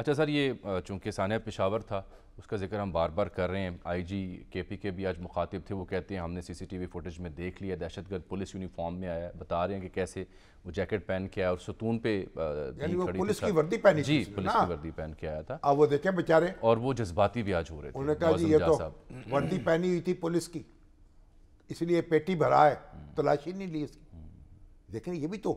अच्छा सर ये चूंकि सान्या पेशावर था उसका जिक्र हम बार बार कर रहे हैं आई जी के पी के भी आज मुखातिब थे वो कहते हैं हमने C C T V footage में देख लिया दहशत गर्द पुलिस यूनिफॉर्म में आया बता रहे हैं कि कैसे वो जैकेट पहन के आया और सतून पे पुलिस की वर्दी पहनी जी पुलिस की हाँ। वर्दी पहन के आया था अब वो देखे बेचारे और वो जज्बाती भी आज हो रहे थे उन्होंने कहा तो वर्दी पहनी हुई थी पुलिस की इसलिए पेटी भरा है हम्म। तलाशी नहीं ली इसकी हम्म। देखें ये भी तो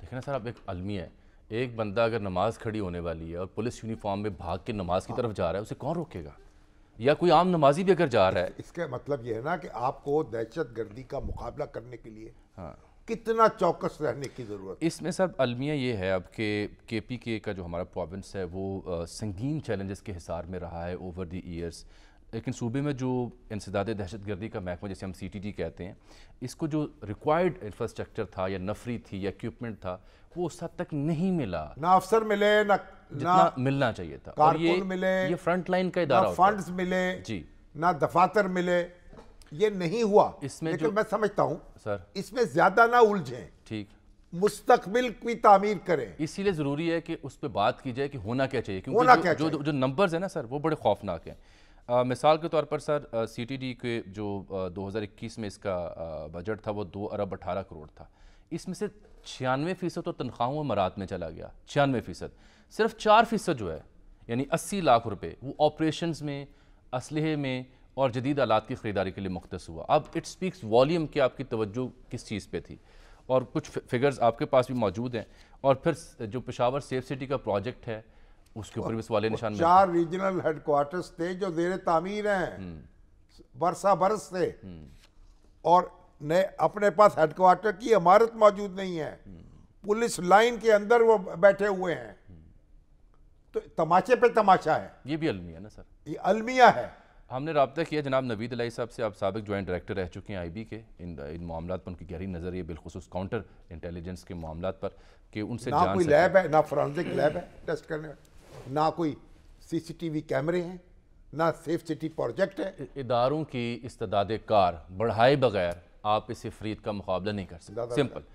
देखें ना सर अब एक अलमी है एक बंदा अगर नमाज खड़ी होने वाली है और पुलिस यूनिफॉर्म में भाग के नमाज की हाँ। तरफ जा रहा है उसे कौन रोकेगा या कोई आम नमाजी भी अगर जा रहा है इसका मतलब यह है ना कि आपको दहशत गर्दी का मुकाबला करने के लिए हाँ कितना चौकस रहने की ज़रूरत इसमें सर अलमिया ये है अब के के पी के का जो हमारा प्रोविंस है वो आ, संगीन चैलेंजेस के हिसार में रहा है ओवर द ईयर्स लेकिन सूबे में जो इंसदाद दहशत गर्दी का महकमा जैसे हम सी टी टी कहते हैं इसको जो रिक्वायर्ड इंफ्रास्ट्रक्चर था या नफरी थी या इक्विपमेंट था वो उस हद तक नहीं मिला ना अफसर मिले ना जितना ना मिलना चाहिए था और ये मिले ये फ्रंट लाइन का इधारा फंड मिले जी ना दफातर मिले ये नहीं हुआ इसमें लेकिन मैं समझता हूँ सर इसमें ज्यादा ना उलझे ठीक मुस्तकबिल की तामीर करें इसीलिए ज़रूरी है कि उस पर बात की जाए कि होना क्या चाहिए क्योंकि जो, जो, जो, नंबर्स है ना सर वो बड़े खौफनाक हैं आ, मिसाल के तौर पर सर सी के जो आ, 2021 में इसका बजट था वो दो अरब अठारह करोड़ था इसमें से छियानवे फ़ीसद तो तनख्वाहों में मरात में चला गया छियानवे फ़ीसद सिर्फ चार फ़ीसद जो है यानी अस्सी लाख रुपये वो ऑपरेशन में इसलहे में और जदीद आलात की ख़रीदारी के लिए मुख्त हुआ अब इट स्पीक्स वॉलीम कि आपकी तवज्जो किस चीज़ पर थी और कुछ फिगर्स आपके पास भी मौजूद हैं और फिर जो पेशावर सेफ सिटी का प्रोजेक्ट है उसके ऊपर भी सवाल निशान चार रीजनल हेडक्वार्टर्स थे जो जेर तामीर हैं बरसा हम्म। बरस थे हम्म। और ने अपने पास हेडक्वार्टर की इमारत मौजूद नहीं है हम्म। पुलिस लाइन के अंदर वो बैठे हुए हैं तो तमाचे पे तमाचा है ये भी अलमिया ना सर ये अलमिया है हमने रबता किया जनाब नवीद अलाई साहब से आप सबक जॉइंट डायरेक्टर रह चुके हैं आई बी के इन इन मामला पर उनकी गहरी नज़र है बिलखसूस काउंटर इंटेलिजेंस के मामला पर कि उनसे ना कोई लैब है ना फॉरेंसिक लैब है टेस्ट करने में ना कोई सीसीटीवी कैमरे हैं ना सेफ सिटी प्रोजेक्ट है इदारों की इस्ताद कार बढ़ाए बगैर आप इस इफरीत का मुकाबला नहीं कर सकते सिंपल